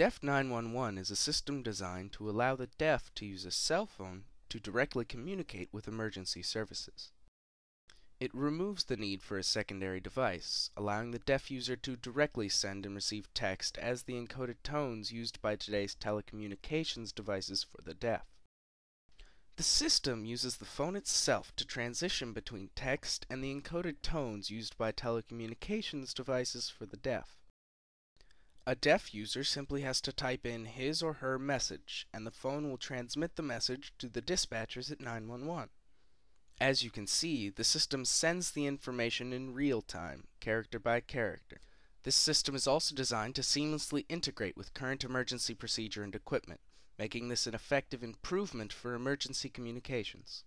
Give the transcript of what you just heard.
DEF 911 is a system designed to allow the deaf to use a cell phone to directly communicate with emergency services. It removes the need for a secondary device, allowing the deaf user to directly send and receive text as the encoded tones used by today's telecommunications devices for the deaf. The system uses the phone itself to transition between text and the encoded tones used by telecommunications devices for the deaf. A deaf user simply has to type in his or her message, and the phone will transmit the message to the dispatchers at 911. As you can see, the system sends the information in real time, character by character. This system is also designed to seamlessly integrate with current emergency procedure and equipment, making this an effective improvement for emergency communications.